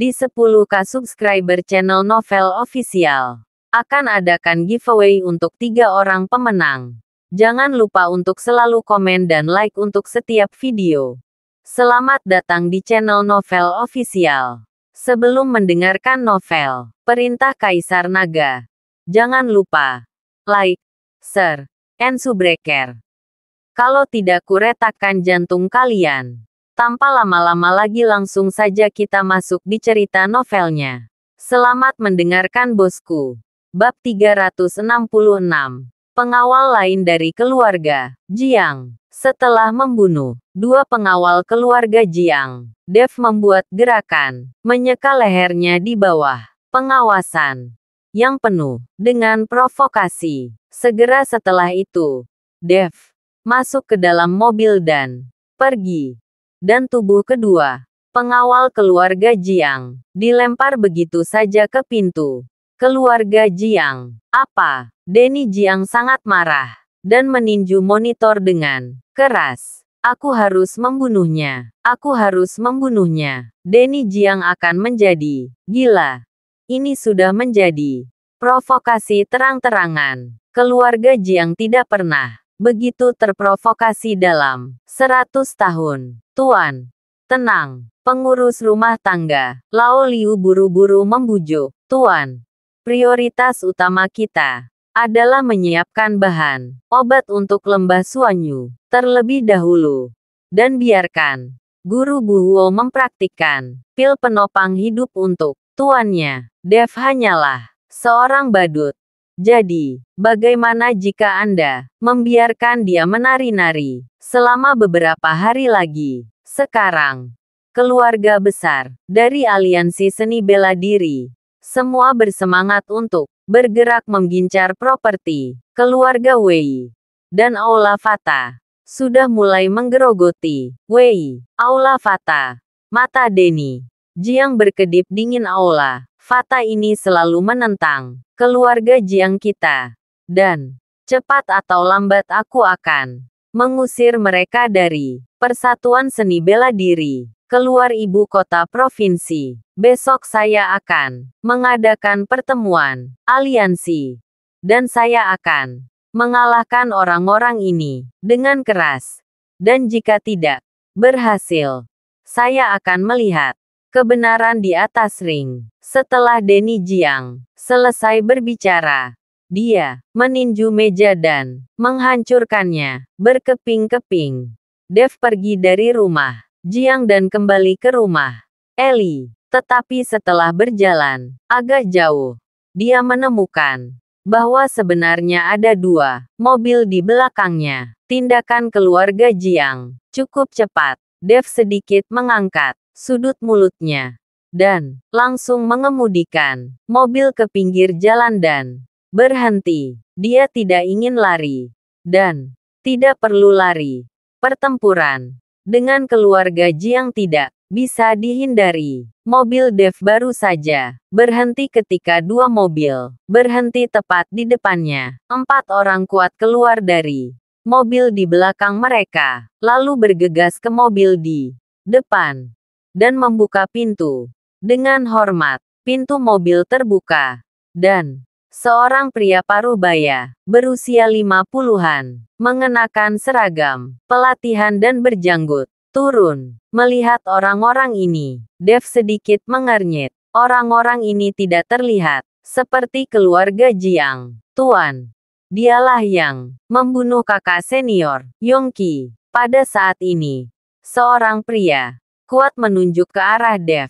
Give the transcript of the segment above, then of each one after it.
di 10k subscriber channel Novel Official. Akan adakan giveaway untuk tiga orang pemenang. Jangan lupa untuk selalu komen dan like untuk setiap video. Selamat datang di channel Novel Official. Sebelum mendengarkan novel, Perintah Kaisar Naga, jangan lupa like, share, and subscribe. Kalau tidak kuretakan jantung kalian. Tanpa lama-lama lagi langsung saja kita masuk di cerita novelnya. Selamat mendengarkan bosku. Bab 366. Pengawal lain dari keluarga, Jiang. Setelah membunuh dua pengawal keluarga Jiang, Dev membuat gerakan, menyeka lehernya di bawah pengawasan yang penuh dengan provokasi. Segera setelah itu, Dev masuk ke dalam mobil dan pergi dan tubuh kedua pengawal keluarga Jiang dilempar begitu saja ke pintu. Keluarga Jiang, apa? Denny Jiang sangat marah dan meninju monitor dengan keras. Aku harus membunuhnya. Aku harus membunuhnya. Denny Jiang akan menjadi gila. Ini sudah menjadi provokasi terang-terangan. Keluarga Jiang tidak pernah begitu terprovokasi dalam 100 tahun. Tuan, tenang, pengurus rumah tangga, Lao Liu buru-buru membujuk, Tuan, prioritas utama kita adalah menyiapkan bahan obat untuk lembah suanyu terlebih dahulu. Dan biarkan guru Buhuo mempraktikkan pil penopang hidup untuk tuannya. Dev hanyalah seorang badut jadi, bagaimana jika Anda membiarkan dia menari-nari selama beberapa hari lagi? Sekarang, keluarga besar dari aliansi seni bela diri semua bersemangat untuk bergerak menggincar properti keluarga Wei dan Aula Fata. Sudah mulai menggerogoti Wei, Aula Fata, mata Denny. Jiang berkedip dingin Aula Fata ini selalu menentang keluarga Jiang kita. Dan, cepat atau lambat aku akan mengusir mereka dari Persatuan Seni Bela Diri, keluar ibu kota provinsi. Besok saya akan mengadakan pertemuan, aliansi, dan saya akan mengalahkan orang-orang ini dengan keras. Dan jika tidak berhasil, saya akan melihat kebenaran di atas ring. Setelah Denny Jiang selesai berbicara, dia meninju meja dan menghancurkannya berkeping-keping. Dev pergi dari rumah Jiang dan kembali ke rumah Eli. Tetapi setelah berjalan agak jauh, dia menemukan bahwa sebenarnya ada dua mobil di belakangnya. Tindakan keluarga Jiang cukup cepat. Dev sedikit mengangkat sudut mulutnya dan langsung mengemudikan mobil ke pinggir jalan dan berhenti. Dia tidak ingin lari dan tidak perlu lari. Pertempuran dengan keluarga Jiang tidak bisa dihindari. Mobil Dev baru saja berhenti ketika dua mobil berhenti tepat di depannya. Empat orang kuat keluar dari mobil di belakang mereka, lalu bergegas ke mobil di depan dan membuka pintu. Dengan hormat, pintu mobil terbuka. Dan, seorang pria parubaya, berusia lima puluhan mengenakan seragam, pelatihan dan berjanggut, turun. Melihat orang-orang ini, Dev sedikit mengernyit. Orang-orang ini tidak terlihat, seperti keluarga Jiang. Tuan, dialah yang membunuh kakak senior, Yongki. Pada saat ini, seorang pria kuat menunjuk ke arah Dev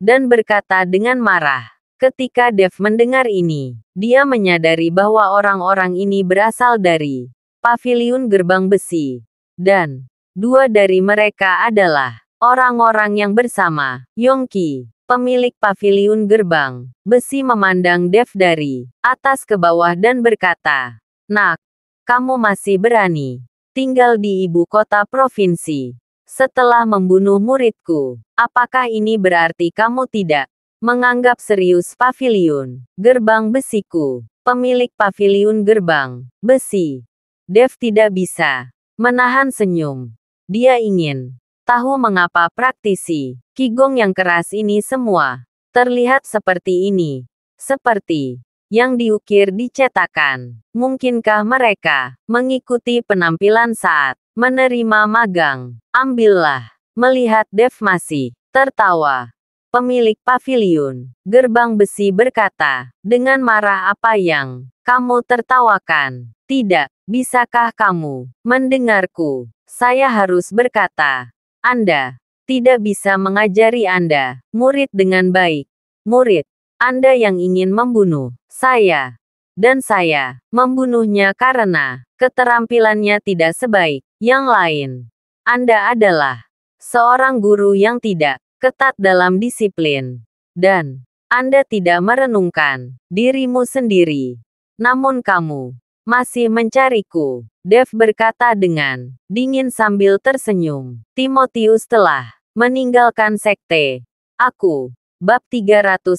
dan berkata dengan marah. Ketika Dev mendengar ini, dia menyadari bahwa orang-orang ini berasal dari pavilion gerbang besi. Dan dua dari mereka adalah orang-orang yang bersama Yongki, pemilik pavilion gerbang. Besi memandang Dev dari atas ke bawah dan berkata, Nak, kamu masih berani tinggal di ibu kota provinsi setelah membunuh muridku. Apakah ini berarti kamu tidak menganggap serius pavilion gerbang besiku? Pemilik pavilion gerbang besi, Dev tidak bisa menahan senyum. Dia ingin tahu mengapa praktisi Kigong yang keras ini semua terlihat seperti ini, seperti yang diukir dicetakan. Mungkinkah mereka mengikuti penampilan saat Menerima magang. Ambillah. Melihat Dev masih tertawa. Pemilik pavilion gerbang besi berkata, dengan marah apa yang kamu tertawakan? Tidak, bisakah kamu mendengarku? Saya harus berkata, Anda tidak bisa mengajari Anda, murid dengan baik. Murid, Anda yang ingin membunuh saya. Dan saya membunuhnya karena keterampilannya tidak sebaik yang lain. Anda adalah seorang guru yang tidak ketat dalam disiplin. Dan Anda tidak merenungkan dirimu sendiri. Namun kamu masih mencariku. Dev berkata dengan dingin sambil tersenyum. Timotius telah meninggalkan sekte. Aku, bab 367,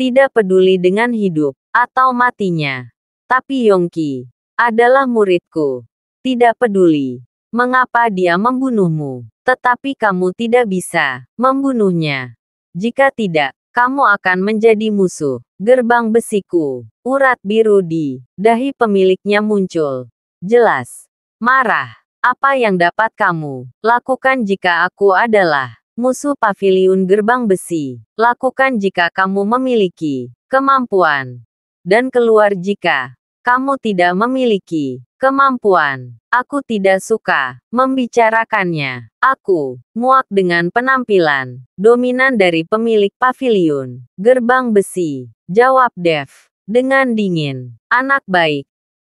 tidak peduli dengan hidup atau matinya. Tapi Yongki adalah muridku. Tidak peduli mengapa dia membunuhmu, tetapi kamu tidak bisa membunuhnya. Jika tidak, kamu akan menjadi musuh. Gerbang besiku, urat biru di dahi pemiliknya muncul. Jelas, marah. Apa yang dapat kamu lakukan jika aku adalah musuh pavilion gerbang besi? Lakukan jika kamu memiliki kemampuan dan keluar jika kamu tidak memiliki kemampuan. Aku tidak suka membicarakannya. Aku muak dengan penampilan dominan dari pemilik pavilion. Gerbang besi, jawab Dev dengan dingin. Anak baik,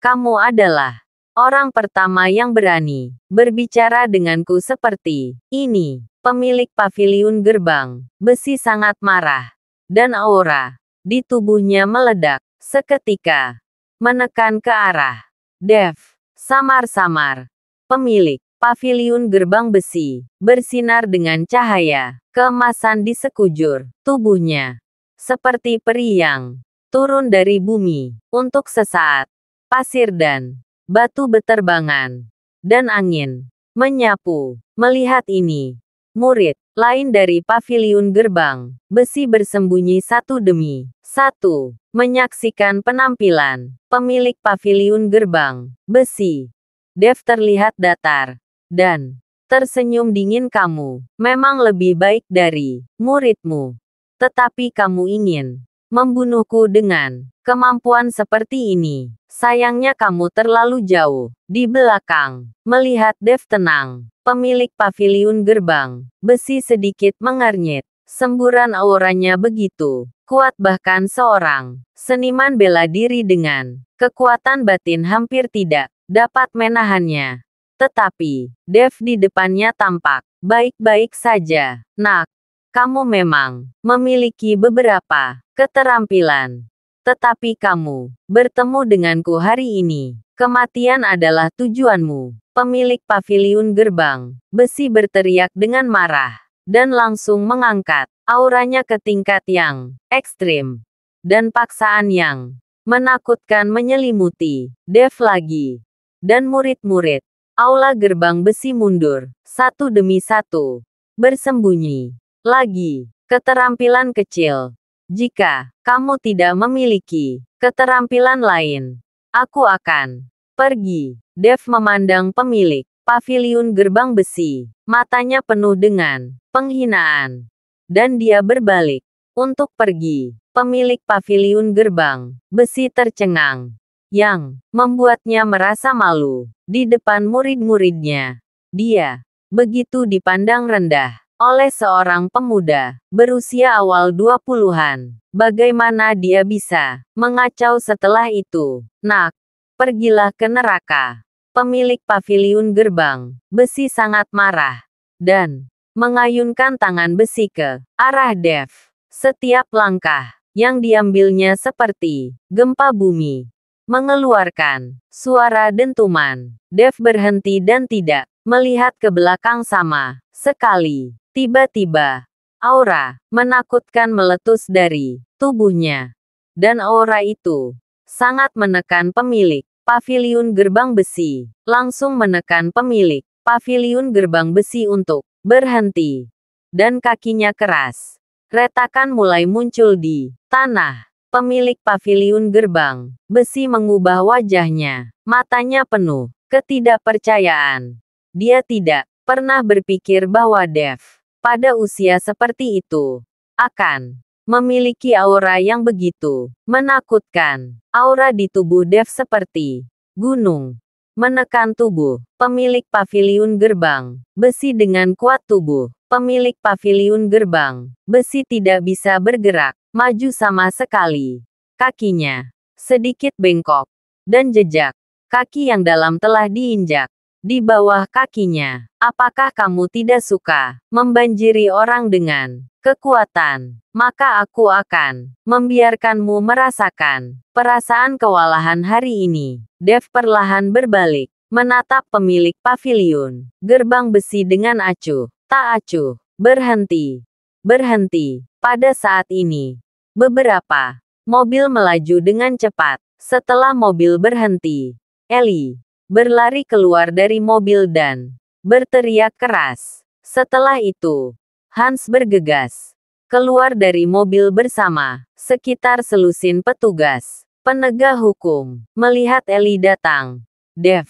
kamu adalah orang pertama yang berani berbicara denganku seperti ini. Pemilik pavilion gerbang besi sangat marah, dan aura di tubuhnya meledak. Seketika. Menekan ke arah. Dev. Samar-samar. Pemilik. pavilion gerbang besi. Bersinar dengan cahaya. Keemasan di sekujur. Tubuhnya. Seperti peri yang turun dari bumi. Untuk sesaat. Pasir dan batu beterbangan. Dan angin. Menyapu. Melihat ini. Murid lain dari pavilion gerbang, besi bersembunyi satu demi satu, menyaksikan penampilan pemilik pavilion gerbang, besi. Dev terlihat datar dan tersenyum dingin kamu memang lebih baik dari muridmu. Tetapi kamu ingin membunuhku dengan kemampuan seperti ini. Sayangnya kamu terlalu jauh. Di belakang, melihat Dev tenang, pemilik pavilion gerbang, besi sedikit mengernyit. Semburan auranya begitu kuat bahkan seorang seniman bela diri dengan kekuatan batin hampir tidak dapat menahannya. Tetapi, Dev di depannya tampak baik-baik saja. Nak, kamu memang memiliki beberapa Keterampilan. Tetapi kamu, bertemu denganku hari ini. Kematian adalah tujuanmu. Pemilik pavilion gerbang, besi berteriak dengan marah, dan langsung mengangkat auranya ke tingkat yang ekstrim dan paksaan yang menakutkan menyelimuti Dev lagi dan murid-murid. Aula gerbang besi mundur, satu demi satu, bersembunyi lagi. Keterampilan kecil, jika kamu tidak memiliki keterampilan lain, aku akan pergi. Dev memandang pemilik pavilion gerbang besi, matanya penuh dengan penghinaan, dan dia berbalik untuk pergi. Pemilik pavilion gerbang besi tercengang yang membuatnya merasa malu di depan murid-muridnya. Dia begitu dipandang rendah oleh seorang pemuda berusia awal 20-an. Bagaimana dia bisa mengacau setelah itu? Nak, pergilah ke neraka. Pemilik paviliun gerbang besi sangat marah dan mengayunkan tangan besi ke arah Dev. Setiap langkah yang diambilnya seperti gempa bumi mengeluarkan suara dentuman. Dev berhenti dan tidak melihat ke belakang sama sekali. Tiba-tiba, aura menakutkan meletus dari tubuhnya. Dan aura itu sangat menekan pemilik pavilion gerbang besi. Langsung menekan pemilik pavilion gerbang besi untuk berhenti. Dan kakinya keras. Retakan mulai muncul di tanah. Pemilik pavilion gerbang besi mengubah wajahnya. Matanya penuh ketidakpercayaan. Dia tidak pernah berpikir bahwa Dev pada usia seperti itu akan memiliki aura yang begitu menakutkan. Aura di tubuh Dev seperti gunung menekan tubuh pemilik pavilion gerbang besi dengan kuat tubuh pemilik pavilion gerbang besi tidak bisa bergerak maju sama sekali. Kakinya sedikit bengkok dan jejak kaki yang dalam telah diinjak di bawah kakinya. Apakah kamu tidak suka membanjiri orang dengan kekuatan? Maka aku akan membiarkanmu merasakan perasaan kewalahan hari ini. Dev perlahan berbalik, menatap pemilik pavilion, gerbang besi dengan acuh, tak acuh, berhenti, berhenti. Pada saat ini, beberapa mobil melaju dengan cepat. Setelah mobil berhenti, Eli berlari keluar dari mobil dan berteriak keras. Setelah itu, Hans bergegas keluar dari mobil bersama sekitar selusin petugas. Penegak hukum melihat Eli datang. Dev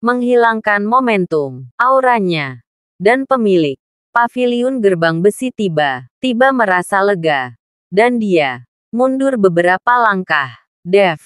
menghilangkan momentum auranya dan pemilik pavilion gerbang besi tiba-tiba merasa lega dan dia mundur beberapa langkah. Dev,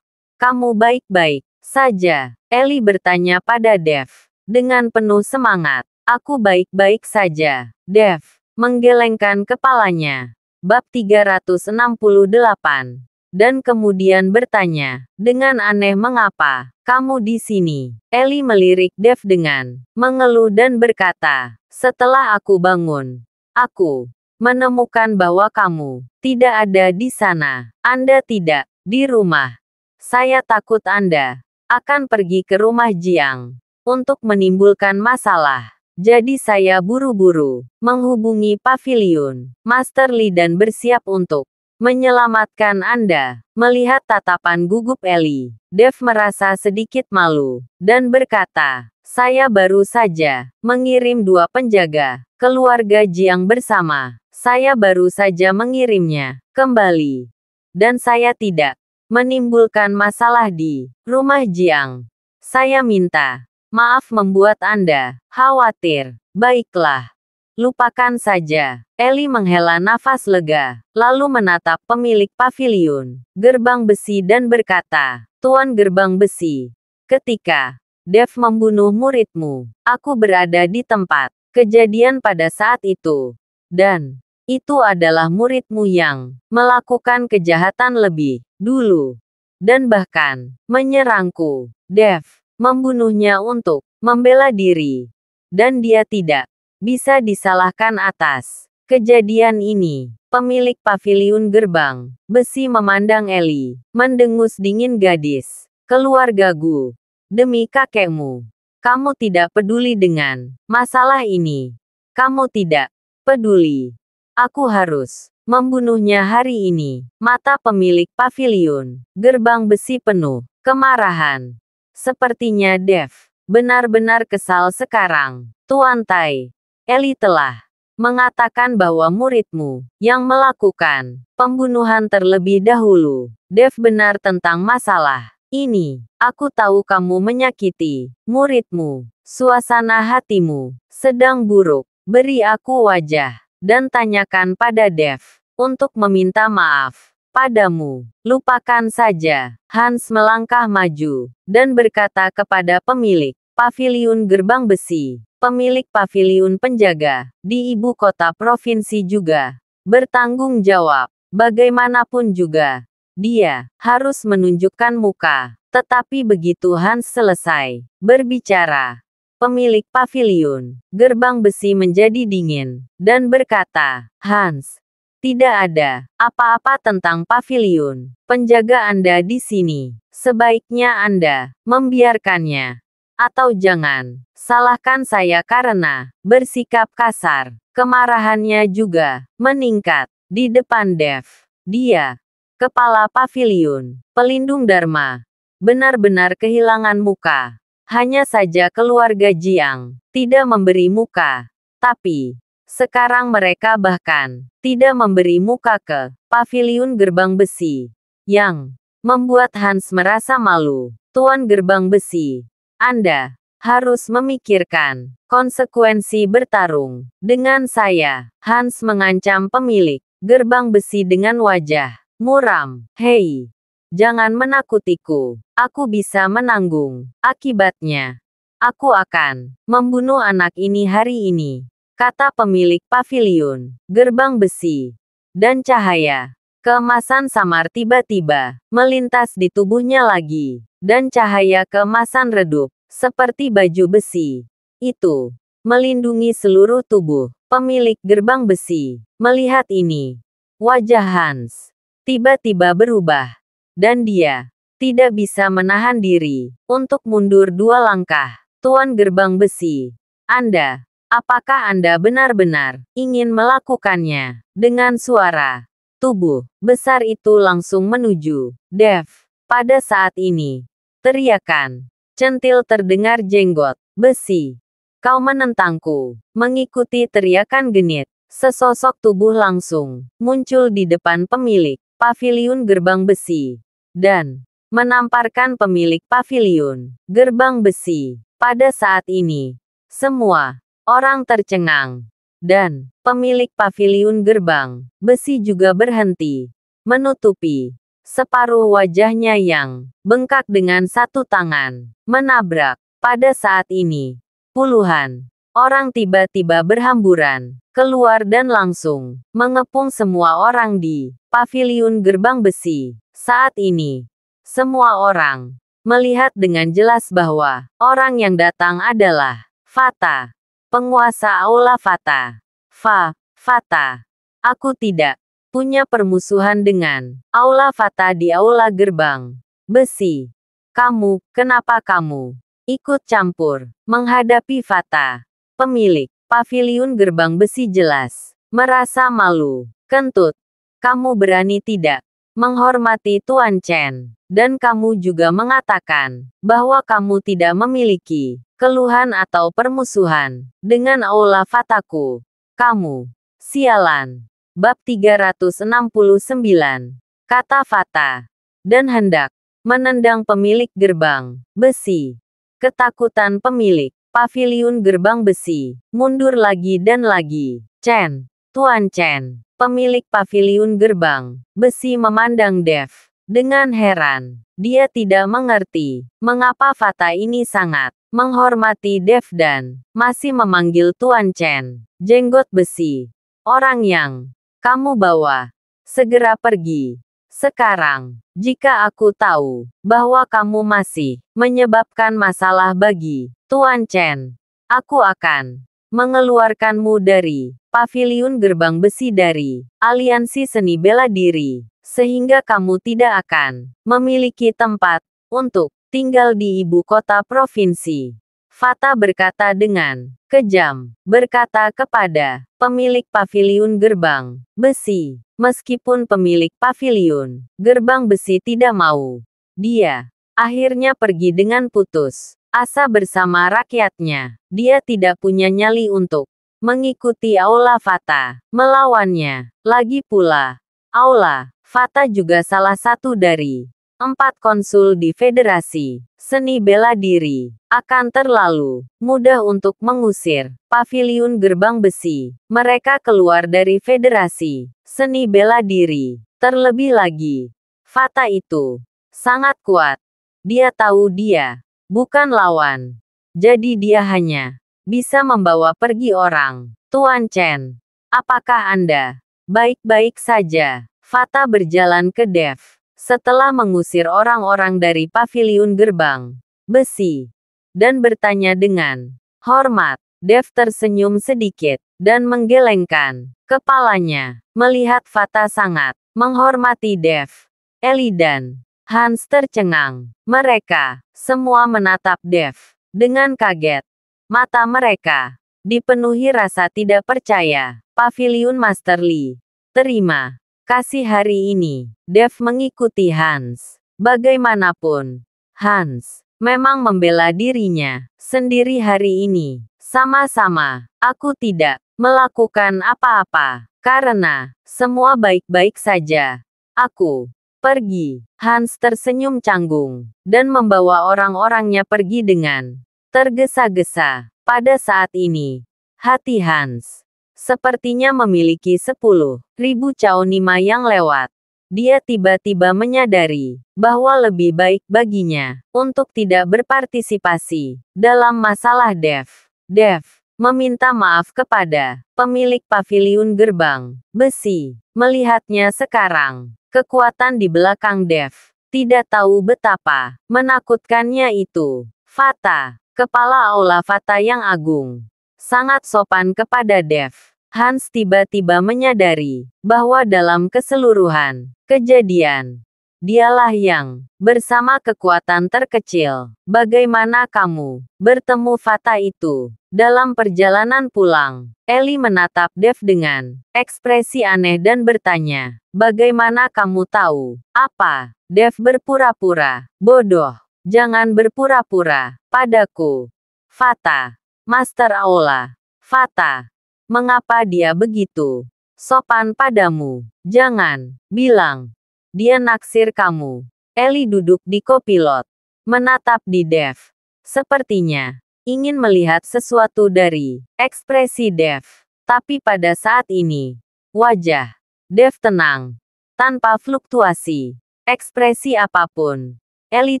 kamu baik-baik saja? Eli bertanya pada Dev. Dengan penuh semangat, aku baik-baik saja. Dev, menggelengkan kepalanya. Bab 368. Dan kemudian bertanya, dengan aneh mengapa, kamu di sini? Eli melirik Dev dengan mengeluh dan berkata, setelah aku bangun, aku menemukan bahwa kamu tidak ada di sana. Anda tidak di rumah. Saya takut Anda akan pergi ke rumah Jiang untuk menimbulkan masalah. Jadi saya buru-buru menghubungi pavilion, Master Li dan bersiap untuk menyelamatkan Anda. Melihat tatapan gugup Eli, Dev merasa sedikit malu dan berkata, saya baru saja mengirim dua penjaga keluarga Jiang bersama. Saya baru saja mengirimnya kembali. Dan saya tidak menimbulkan masalah di rumah Jiang. Saya minta maaf membuat Anda khawatir. Baiklah, lupakan saja. Eli menghela nafas lega, lalu menatap pemilik pavilion, gerbang besi dan berkata, Tuan gerbang besi, ketika Dev membunuh muridmu, aku berada di tempat kejadian pada saat itu. Dan, itu adalah muridmu yang melakukan kejahatan lebih dulu, dan bahkan menyerangku. Dev membunuhnya untuk membela diri, dan dia tidak bisa disalahkan atas kejadian ini. Pemilik pavilion gerbang besi memandang Eli, mendengus dingin gadis, keluarga Gu, demi kakekmu. Kamu tidak peduli dengan masalah ini. Kamu tidak peduli. Aku harus membunuhnya hari ini. Mata pemilik pavilion, gerbang besi penuh, kemarahan. Sepertinya Dev, benar-benar kesal sekarang. Tuan Tai, Eli telah mengatakan bahwa muridmu yang melakukan pembunuhan terlebih dahulu. Dev benar tentang masalah ini. Aku tahu kamu menyakiti muridmu. Suasana hatimu sedang buruk. Beri aku wajah dan tanyakan pada Dev untuk meminta maaf padamu. Lupakan saja. Hans melangkah maju dan berkata kepada pemilik pavilion gerbang besi, pemilik pavilion penjaga di ibu kota provinsi juga bertanggung jawab. Bagaimanapun juga, dia harus menunjukkan muka. Tetapi begitu Hans selesai berbicara, pemilik pavilion gerbang besi menjadi dingin dan berkata, "Hans, tidak ada apa-apa tentang pavilion. Penjaga Anda di sini. Sebaiknya Anda membiarkannya. Atau jangan salahkan saya karena bersikap kasar. Kemarahannya juga meningkat di depan Dev. Dia, kepala pavilion, pelindung Dharma, benar-benar kehilangan muka. Hanya saja keluarga Jiang tidak memberi muka, tapi sekarang mereka bahkan tidak memberi muka ke pavilion gerbang besi yang membuat Hans merasa malu. Tuan gerbang besi, Anda harus memikirkan konsekuensi bertarung dengan saya. Hans mengancam pemilik gerbang besi dengan wajah muram. Hei, jangan menakutiku. Aku bisa menanggung akibatnya. Aku akan membunuh anak ini hari ini kata pemilik pavilion, gerbang besi, dan cahaya. kemasan samar tiba-tiba melintas di tubuhnya lagi, dan cahaya kemasan redup seperti baju besi. Itu melindungi seluruh tubuh. Pemilik gerbang besi melihat ini. Wajah Hans tiba-tiba berubah, dan dia tidak bisa menahan diri untuk mundur dua langkah. Tuan gerbang besi, Anda Apakah Anda benar-benar ingin melakukannya? Dengan suara tubuh besar itu langsung menuju Dev. Pada saat ini, teriakan centil terdengar jenggot besi. Kau menentangku, mengikuti teriakan genit. Sesosok tubuh langsung muncul di depan pemilik pavilion gerbang besi dan menamparkan pemilik pavilion gerbang besi. Pada saat ini, semua Orang tercengang. Dan, pemilik pavilion gerbang, besi juga berhenti. Menutupi. Separuh wajahnya yang, bengkak dengan satu tangan, menabrak. Pada saat ini, puluhan orang tiba-tiba berhamburan keluar dan langsung mengepung semua orang di pavilion gerbang besi. Saat ini, semua orang melihat dengan jelas bahwa orang yang datang adalah Fata. Penguasa Aula Fata. Fa, Fata. Aku tidak punya permusuhan dengan Aula Fata di Aula Gerbang. Besi. Kamu, kenapa kamu ikut campur menghadapi Fata? Pemilik pavilion gerbang besi jelas merasa malu. Kentut, kamu berani tidak menghormati Tuan Chen, dan kamu juga mengatakan bahwa kamu tidak memiliki keluhan atau permusuhan dengan Aula Fataku. Kamu, sialan. Bab 369. Kata Fata. Dan hendak menendang pemilik gerbang besi. Ketakutan pemilik pavilion gerbang besi mundur lagi dan lagi. Chen, Tuan Chen, pemilik pavilion gerbang besi memandang Dev dengan heran. Dia tidak mengerti mengapa Fata ini sangat menghormati Dev dan masih memanggil Tuan Chen. Jenggot besi. Orang yang kamu bawa. Segera pergi. Sekarang, jika aku tahu bahwa kamu masih menyebabkan masalah bagi Tuan Chen, aku akan mengeluarkanmu dari pavilion gerbang besi dari Aliansi Seni Bela Diri sehingga kamu tidak akan memiliki tempat untuk tinggal di ibu kota provinsi. Fata berkata dengan kejam, berkata kepada pemilik paviliun gerbang besi, meskipun pemilik paviliun gerbang besi tidak mau. Dia akhirnya pergi dengan putus asa bersama rakyatnya. Dia tidak punya nyali untuk mengikuti Aula Fata, melawannya. Lagi pula, Aula Fata juga salah satu dari empat konsul di Federasi Seni Bela Diri, akan terlalu mudah untuk mengusir pavilion Gerbang Besi. Mereka keluar dari Federasi Seni Bela Diri. Terlebih lagi, Fata itu sangat kuat. Dia tahu dia bukan lawan. Jadi dia hanya bisa membawa pergi orang. Tuan Chen, apakah Anda baik-baik saja? Fata berjalan ke Dev. Setelah mengusir orang-orang dari paviliun gerbang, besi, dan bertanya dengan hormat, Dev tersenyum sedikit, dan menggelengkan kepalanya, melihat Fata sangat menghormati Dev. Eli dan Hans tercengang. Mereka semua menatap Dev dengan kaget. Mata mereka dipenuhi rasa tidak percaya. Pavilion Master Lee terima kasih hari ini. Dev mengikuti Hans. Bagaimanapun, Hans memang membela dirinya sendiri hari ini. Sama-sama, aku tidak melakukan apa-apa karena semua baik-baik saja. Aku pergi. Hans tersenyum canggung dan membawa orang-orangnya pergi dengan tergesa-gesa. Pada saat ini, hati Hans Sepertinya memiliki sepuluh ribu caonima yang lewat. Dia tiba-tiba menyadari bahwa lebih baik baginya untuk tidak berpartisipasi dalam masalah Dev. Dev meminta maaf kepada pemilik pavilion gerbang besi. Melihatnya sekarang, kekuatan di belakang Dev tidak tahu betapa menakutkannya itu. Fata, kepala aula Fata yang agung, sangat sopan kepada Dev. Hans tiba-tiba menyadari bahwa dalam keseluruhan kejadian, dialah yang bersama kekuatan terkecil. Bagaimana kamu bertemu Fata itu? Dalam perjalanan pulang, Eli menatap Dev dengan ekspresi aneh dan bertanya, "Bagaimana kamu tahu apa?" Dev berpura-pura bodoh. "Jangan berpura-pura padaku, Fata." Master Aula. Fata. Mengapa dia begitu? Sopan padamu. Jangan. Bilang. Dia naksir kamu. Eli duduk di kopilot. Menatap di Dev. Sepertinya. Ingin melihat sesuatu dari ekspresi Dev. Tapi pada saat ini. Wajah. Dev tenang. Tanpa fluktuasi. Ekspresi apapun. Eli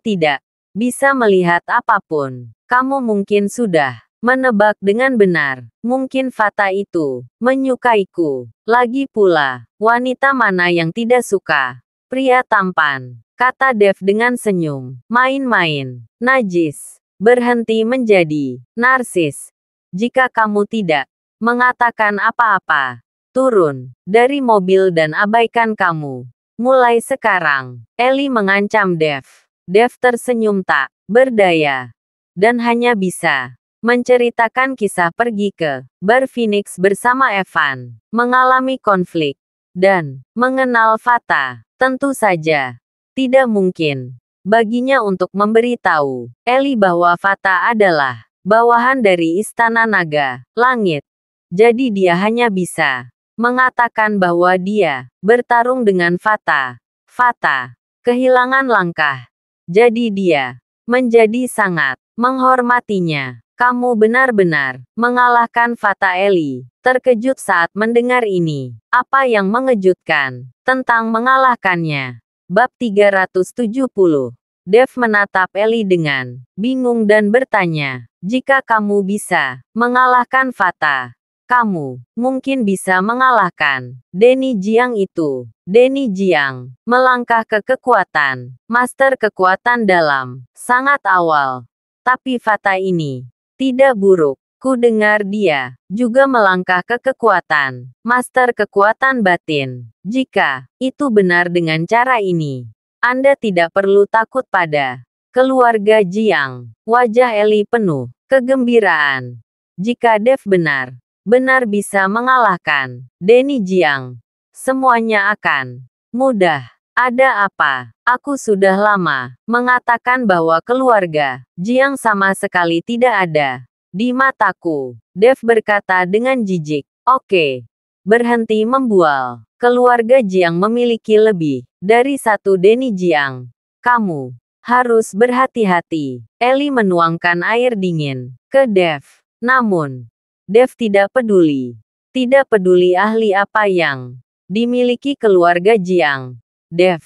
tidak bisa melihat apapun. Kamu mungkin sudah menebak dengan benar. Mungkin Fata itu menyukaiku. Lagi pula, wanita mana yang tidak suka? Pria tampan, kata Dev dengan senyum. Main-main, najis, berhenti menjadi narsis. Jika kamu tidak mengatakan apa-apa, turun dari mobil dan abaikan kamu. Mulai sekarang, Eli mengancam Dev. Dev tersenyum tak berdaya dan hanya bisa menceritakan kisah pergi ke Bar Phoenix bersama Evan, mengalami konflik, dan mengenal Fata. Tentu saja, tidak mungkin baginya untuk memberitahu Eli bahwa Fata adalah bawahan dari Istana Naga, Langit. Jadi dia hanya bisa mengatakan bahwa dia bertarung dengan Fata. Fata kehilangan langkah. Jadi dia menjadi sangat menghormatinya. Kamu benar-benar mengalahkan Fata Eli. Terkejut saat mendengar ini. Apa yang mengejutkan tentang mengalahkannya? Bab 370. Dev menatap Eli dengan bingung dan bertanya, "Jika kamu bisa mengalahkan Fata, kamu mungkin bisa mengalahkan Deni Jiang itu." Deni Jiang melangkah ke kekuatan master kekuatan dalam sangat awal. Tapi Fata ini tidak buruk. Ku dengar dia juga melangkah ke kekuatan master kekuatan batin. Jika itu benar dengan cara ini, Anda tidak perlu takut pada keluarga Jiang. Wajah Eli penuh kegembiraan. Jika Dev benar, benar bisa mengalahkan Denny Jiang. Semuanya akan mudah. Ada apa? Aku sudah lama mengatakan bahwa keluarga Jiang sama sekali tidak ada di mataku. Dev berkata dengan jijik. Oke, berhenti membual. Keluarga Jiang memiliki lebih dari satu Deni Jiang. Kamu harus berhati-hati. Eli menuangkan air dingin ke Dev. Namun, Dev tidak peduli. Tidak peduli ahli apa yang dimiliki keluarga Jiang. Dev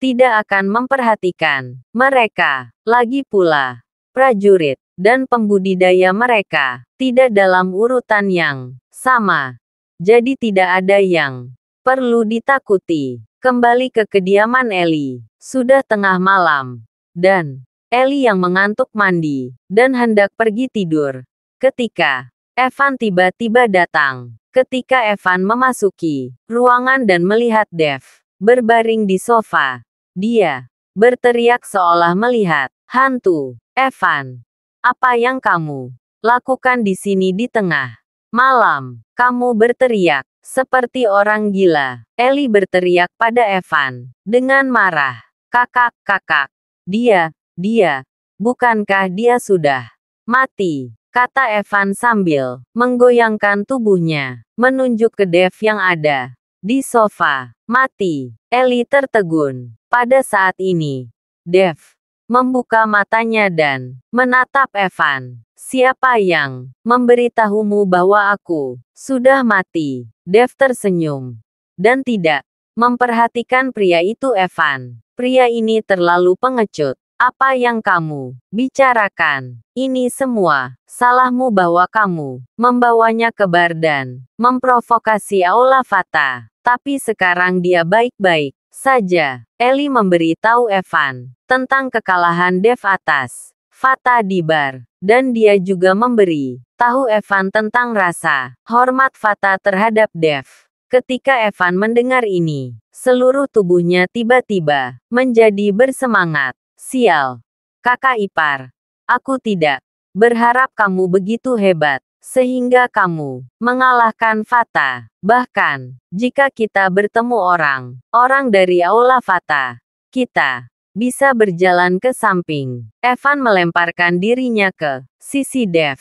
tidak akan memperhatikan mereka. Lagi pula, prajurit dan pembudidaya mereka tidak dalam urutan yang sama. Jadi tidak ada yang perlu ditakuti. Kembali ke kediaman Eli. Sudah tengah malam. Dan Eli yang mengantuk mandi dan hendak pergi tidur. Ketika Evan tiba-tiba datang. Ketika Evan memasuki ruangan dan melihat Dev berbaring di sofa. Dia berteriak seolah melihat hantu. Evan, apa yang kamu lakukan di sini di tengah malam? Kamu berteriak seperti orang gila. Eli berteriak pada Evan dengan marah. Kakak, kakak, dia, dia, bukankah dia sudah mati? Kata Evan sambil menggoyangkan tubuhnya, menunjuk ke Dev yang ada di sofa, mati. Eli tertegun. Pada saat ini, Dev membuka matanya dan menatap Evan. Siapa yang memberitahumu bahwa aku sudah mati? Dev tersenyum dan tidak memperhatikan pria itu Evan. Pria ini terlalu pengecut. Apa yang kamu bicarakan? Ini semua salahmu bahwa kamu membawanya ke bar dan memprovokasi Aula Fata. Tapi sekarang dia baik-baik saja. Eli memberi tahu Evan tentang kekalahan Dev atas Fata di bar. Dan dia juga memberi tahu Evan tentang rasa hormat Fata terhadap Dev. Ketika Evan mendengar ini, seluruh tubuhnya tiba-tiba menjadi bersemangat. Sial, kakak ipar, aku tidak berharap kamu begitu hebat. Sehingga kamu mengalahkan Fata. Bahkan, jika kita bertemu orang, orang dari Aula Fata, kita bisa berjalan ke samping. Evan melemparkan dirinya ke sisi Dev.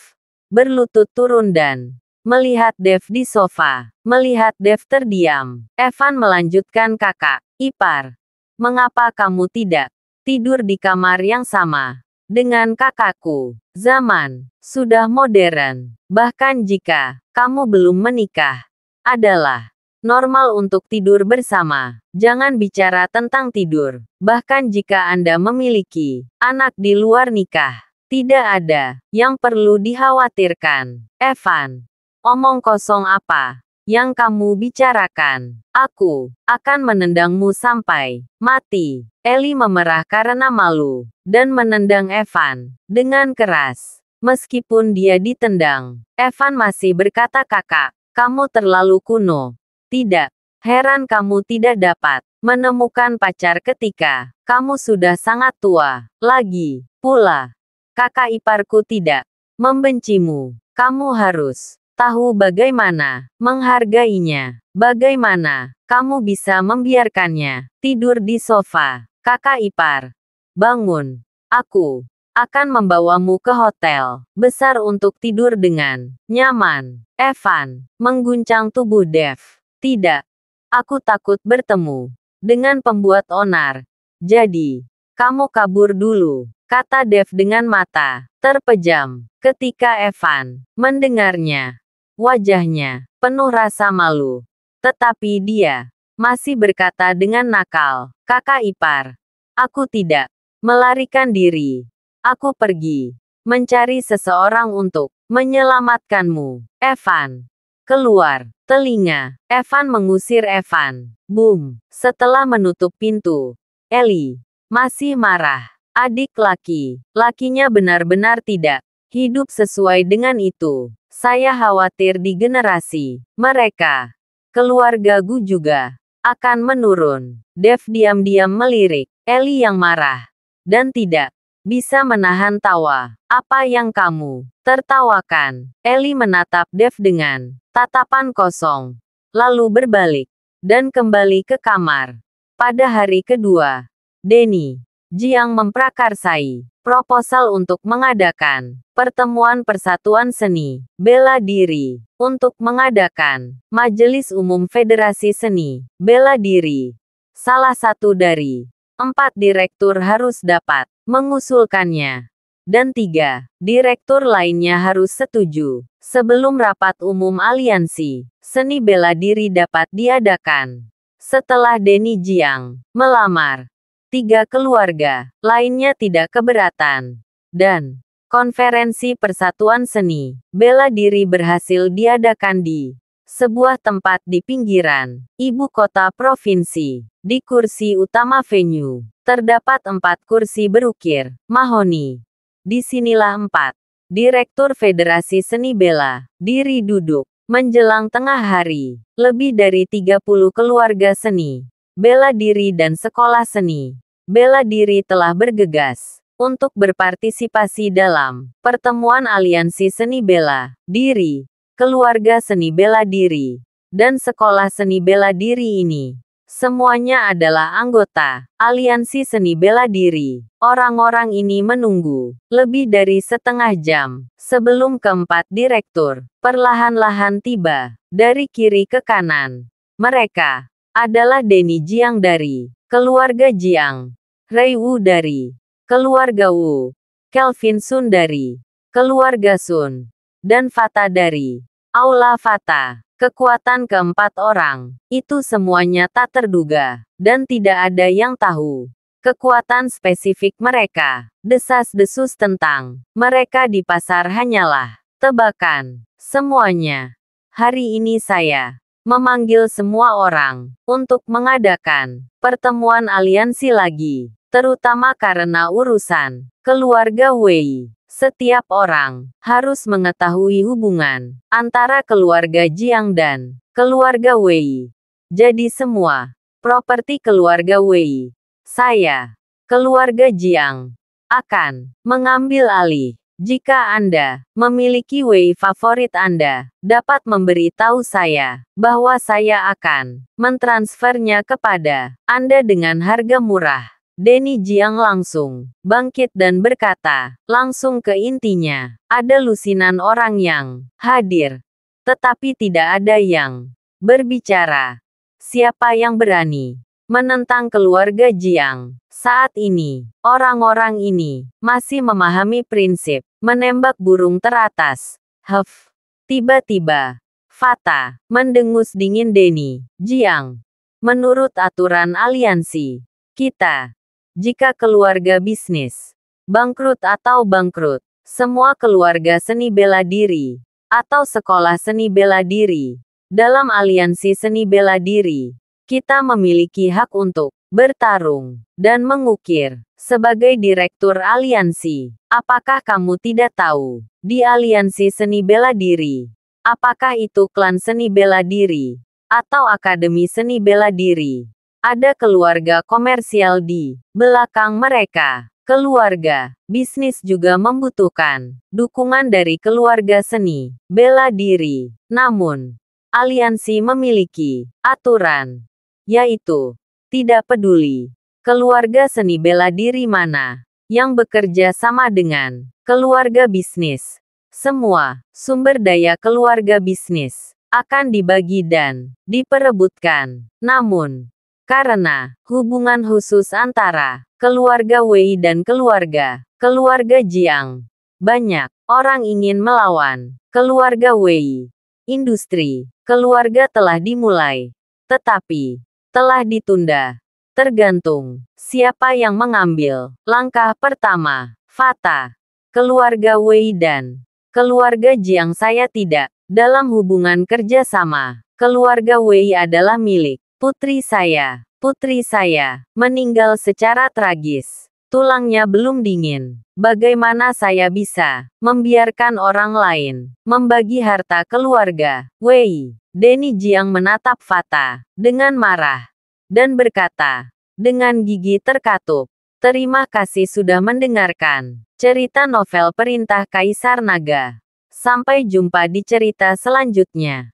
Berlutut turun dan melihat Dev di sofa. Melihat Dev terdiam, Evan melanjutkan kakak, ipar. Mengapa kamu tidak tidur di kamar yang sama? dengan kakakku. Zaman sudah modern, bahkan jika kamu belum menikah, adalah normal untuk tidur bersama. Jangan bicara tentang tidur, bahkan jika Anda memiliki anak di luar nikah. Tidak ada yang perlu dikhawatirkan. Evan, omong kosong apa yang kamu bicarakan? Aku akan menendangmu sampai mati. Eli memerah karena malu, dan menendang Evan, dengan keras. Meskipun dia ditendang, Evan masih berkata kakak, kamu terlalu kuno. Tidak, heran kamu tidak dapat menemukan pacar ketika kamu sudah sangat tua. Lagi pula, kakak iparku tidak membencimu. Kamu harus tahu bagaimana menghargainya, bagaimana kamu bisa membiarkannya tidur di sofa. Kakak ipar, bangun. Aku akan membawamu ke hotel besar untuk tidur dengan nyaman. Evan mengguncang tubuh Dev. Tidak, aku takut bertemu dengan pembuat onar. Jadi, kamu kabur dulu, kata Dev dengan mata terpejam ketika Evan mendengarnya. Wajahnya penuh rasa malu, tetapi dia masih berkata dengan nakal, kakak ipar. Aku tidak melarikan diri. Aku pergi mencari seseorang untuk menyelamatkanmu. Evan, keluar telinga. Evan mengusir Evan. Boom. Setelah menutup pintu, Eli masih marah. Adik laki, lakinya benar-benar tidak hidup sesuai dengan itu. Saya khawatir di generasi mereka, Keluarga keluargaku juga akan menurun. Dev diam-diam melirik. Eli yang marah dan tidak bisa menahan tawa. Apa yang kamu tertawakan? Eli menatap Dev dengan tatapan kosong, lalu berbalik dan kembali ke kamar. Pada hari kedua, Denny Jiang memprakarsai proposal untuk mengadakan pertemuan persatuan seni bela diri untuk mengadakan Majelis Umum Federasi Seni Bela Diri. Salah satu dari empat direktur harus dapat mengusulkannya. Dan tiga, direktur lainnya harus setuju sebelum rapat umum aliansi seni bela diri dapat diadakan. Setelah Denny Jiang melamar Tiga keluarga lainnya tidak keberatan. Dan konferensi persatuan seni bela diri berhasil diadakan di sebuah tempat di pinggiran ibu kota provinsi. Di kursi utama venue, terdapat empat kursi berukir mahoni. Di sinilah empat Direktur Federasi Seni Bela Diri duduk menjelang tengah hari. Lebih dari 30 keluarga seni bela diri dan sekolah seni. Bela diri telah bergegas untuk berpartisipasi dalam pertemuan aliansi seni bela diri, keluarga seni bela diri, dan sekolah seni bela diri ini. Semuanya adalah anggota aliansi seni bela diri. Orang-orang ini menunggu lebih dari setengah jam sebelum keempat direktur perlahan-lahan tiba dari kiri ke kanan. Mereka adalah Denny Jiang dari keluarga Jiang, Ray Wu dari keluarga Wu, Kelvin Sun dari keluarga Sun, dan Fata dari Aula Fata. Kekuatan keempat orang itu semuanya tak terduga, dan tidak ada yang tahu kekuatan spesifik mereka. Desas-desus tentang mereka di pasar hanyalah tebakan. Semuanya hari ini saya memanggil semua orang untuk mengadakan pertemuan aliansi lagi, terutama karena urusan keluarga Wei. Setiap orang harus mengetahui hubungan antara keluarga Jiang dan keluarga Wei. Jadi semua properti keluarga Wei, saya, keluarga Jiang, akan mengambil alih. Jika Anda memiliki Wei favorit Anda, dapat memberi tahu saya bahwa saya akan mentransfernya kepada Anda dengan harga murah. Denny Jiang langsung bangkit dan berkata, langsung ke intinya, ada lusinan orang yang hadir, tetapi tidak ada yang berbicara. Siapa yang berani menentang keluarga Jiang. Saat ini, orang-orang ini masih memahami prinsip menembak burung teratas. Huff. Tiba-tiba, Fata mendengus dingin Denny. Jiang. Menurut aturan aliansi, kita, jika keluarga bisnis, bangkrut atau bangkrut, semua keluarga seni bela diri, atau sekolah seni bela diri, dalam aliansi seni bela diri, kita memiliki hak untuk bertarung dan mengukir. Sebagai direktur aliansi, apakah kamu tidak tahu di aliansi seni bela diri? Apakah itu klan seni bela diri atau akademi seni bela diri? Ada keluarga komersial di belakang mereka keluarga, bisnis juga membutuhkan dukungan dari keluarga seni, bela diri. Namun, aliansi memiliki aturan yaitu tidak peduli keluarga seni bela diri mana yang bekerja sama dengan keluarga bisnis. Semua sumber daya keluarga bisnis akan dibagi dan diperebutkan. Namun, karena hubungan khusus antara keluarga Wei dan keluarga keluarga Jiang, banyak orang ingin melawan keluarga Wei. Industri keluarga telah dimulai, tetapi telah ditunda. Tergantung siapa yang mengambil langkah pertama. Fata, keluarga Wei dan keluarga Jiang saya tidak dalam hubungan kerjasama. Keluarga Wei adalah milik putri saya. Putri saya meninggal secara tragis. Tulangnya belum dingin. Bagaimana saya bisa membiarkan orang lain membagi harta keluarga? Wei, Denny Jiang menatap Fata dengan marah dan berkata dengan gigi terkatup, "Terima kasih sudah mendengarkan cerita novel Perintah Kaisar Naga. Sampai jumpa di cerita selanjutnya."